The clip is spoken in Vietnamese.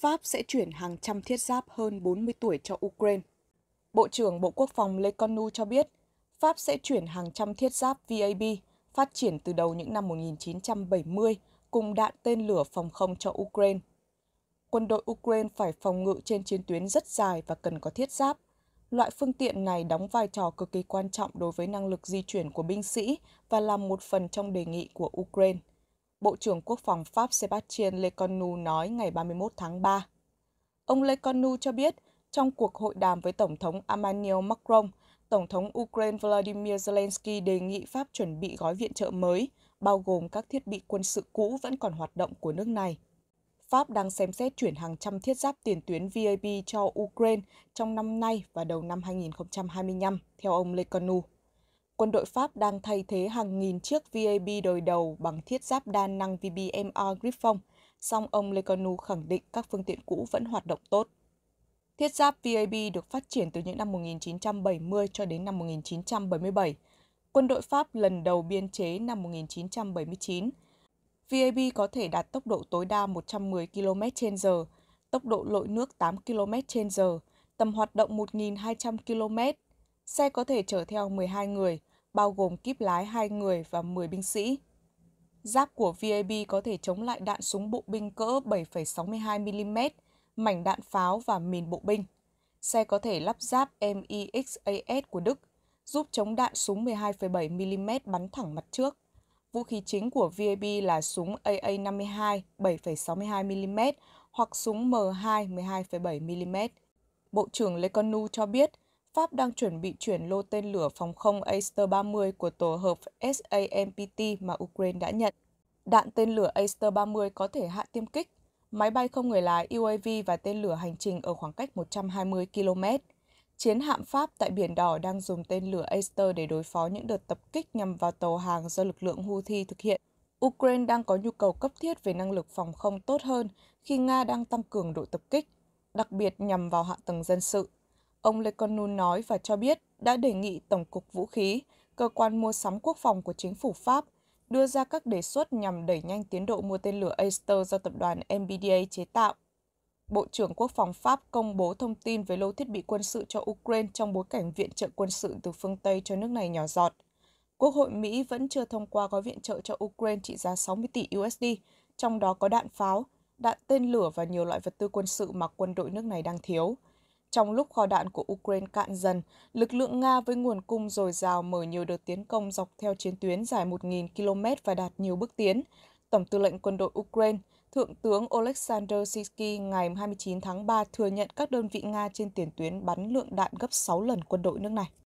Pháp sẽ chuyển hàng trăm thiết giáp hơn 40 tuổi cho Ukraine. Bộ trưởng Bộ Quốc phòng Lê Con cho biết, Pháp sẽ chuyển hàng trăm thiết giáp VAB phát triển từ đầu những năm 1970 cùng đạn tên lửa phòng không cho Ukraine. Quân đội Ukraine phải phòng ngự trên chiến tuyến rất dài và cần có thiết giáp. Loại phương tiện này đóng vai trò cực kỳ quan trọng đối với năng lực di chuyển của binh sĩ và là một phần trong đề nghị của Ukraine. Bộ trưởng Quốc phòng Pháp Sébastien Lecornu nói ngày 31 tháng 3. Ông Lecornu cho biết, trong cuộc hội đàm với Tổng thống Emmanuel Macron, Tổng thống Ukraine Volodymyr Zelensky đề nghị Pháp chuẩn bị gói viện trợ mới, bao gồm các thiết bị quân sự cũ vẫn còn hoạt động của nước này. Pháp đang xem xét chuyển hàng trăm thiết giáp tiền tuyến VAB cho Ukraine trong năm nay và đầu năm 2025, theo ông Lecornu quân đội Pháp đang thay thế hàng nghìn chiếc VAB đời đầu bằng thiết giáp đa năng VBMR Griffon, song ông Lecanu khẳng định các phương tiện cũ vẫn hoạt động tốt. Thiết giáp VAB được phát triển từ những năm 1970 cho đến năm 1977. Quân đội Pháp lần đầu biên chế năm 1979. VAB có thể đạt tốc độ tối đa 110 km h tốc độ lội nước 8 km h tầm hoạt động 1.200 km. Xe có thể chở theo 12 người, bao gồm kíp lái hai người và 10 binh sĩ. Giáp của VAB có thể chống lại đạn súng bộ binh cỡ 7,62mm, mảnh đạn pháo và mìn bộ binh. Xe có thể lắp giáp MEXAS của Đức, giúp chống đạn súng 12,7mm bắn thẳng mặt trước. Vũ khí chính của VAB là súng AA-52 7,62mm hoặc súng M2 12,7mm. Bộ trưởng Leconu cho biết, Pháp đang chuẩn bị chuyển lô tên lửa phòng không Aster-30 của tổ hợp SAMPT mà Ukraine đã nhận. Đạn tên lửa Aster-30 có thể hạ tiêm kích, máy bay không người lái UAV và tên lửa hành trình ở khoảng cách 120 km. Chiến hạm Pháp tại Biển Đỏ đang dùng tên lửa Aster để đối phó những đợt tập kích nhằm vào tàu hàng do lực lượng Houthi thực hiện. Ukraine đang có nhu cầu cấp thiết về năng lực phòng không tốt hơn khi Nga đang tăng cường độ tập kích, đặc biệt nhằm vào hạ tầng dân sự. Ông Lê Con Nun nói và cho biết đã đề nghị Tổng cục Vũ khí, cơ quan mua sắm quốc phòng của chính phủ Pháp, đưa ra các đề xuất nhằm đẩy nhanh tiến độ mua tên lửa Aster do tập đoàn MBDA chế tạo. Bộ trưởng Quốc phòng Pháp công bố thông tin về lô thiết bị quân sự cho Ukraine trong bối cảnh viện trợ quân sự từ phương Tây cho nước này nhỏ giọt. Quốc hội Mỹ vẫn chưa thông qua gói viện trợ cho Ukraine trị giá 60 tỷ USD, trong đó có đạn pháo, đạn tên lửa và nhiều loại vật tư quân sự mà quân đội nước này đang thiếu – trong lúc kho đạn của Ukraine cạn dần, lực lượng Nga với nguồn cung dồi dào mở nhiều đợt tiến công dọc theo chiến tuyến dài 1.000 km và đạt nhiều bước tiến. Tổng tư lệnh quân đội Ukraine, Thượng tướng Oleksandr Sisky ngày 29 tháng 3 thừa nhận các đơn vị Nga trên tiền tuyến bắn lượng đạn gấp 6 lần quân đội nước này.